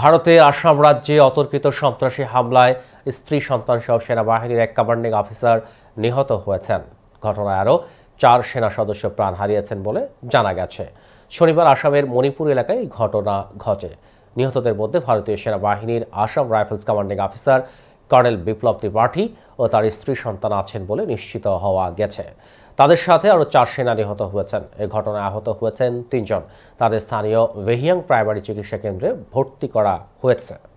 ভারতে আসাম রাজ্যে অতর্কিত সন্ত্রাসী হামলায় স্ত্রী সন্তান সহ সেনাবাহিনীর এক কমান্ডিং অফিসার নিহত হয়েছেন ঘটনায় আরও চার সেনা সদস্য প্রাণ হারিয়েছেন বলে জানা গেছে শনিবার আসামের মণিপুর এলাকায় ঘটনা ঘটে নিহতদের মধ্যে ভারতীয় সেনাবাহিনীর Assam Rifles commanding officer colonel Biplab Tripathi ও তার স্ত্রী সন্তান আছেন বলে নিশ্চিত হওয়া গেছে তাদের সাথে আরও চার সেনা নিহত হয়েছেন এ ঘটনায় আহত হয়েছেন তিনজন তাদের স্থানীয় ভেহিয়াং প্রাইমারি চিকিৎসা কেন্দ্রে ভর্তি করা হয়েছে